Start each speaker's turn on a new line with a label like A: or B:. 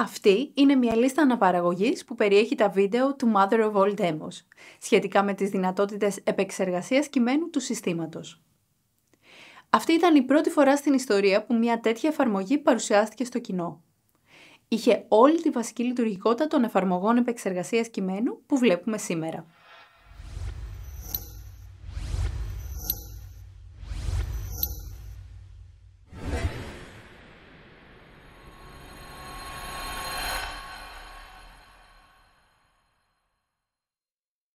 A: Αυτή είναι μια λίστα αναπαραγωγής που περιέχει τα βίντεο του Mother of All Demos, σχετικά με τις δυνατότητες επεξεργασίας κειμένου του συστήματος. Αυτή ήταν η πρώτη φορά στην ιστορία που μια τέτοια εφαρμογή παρουσιάστηκε στο κοινό. Είχε όλη τη βασική λειτουργικότητα των εφαρμογών επεξεργασίας κειμένου που βλέπουμε σήμερα.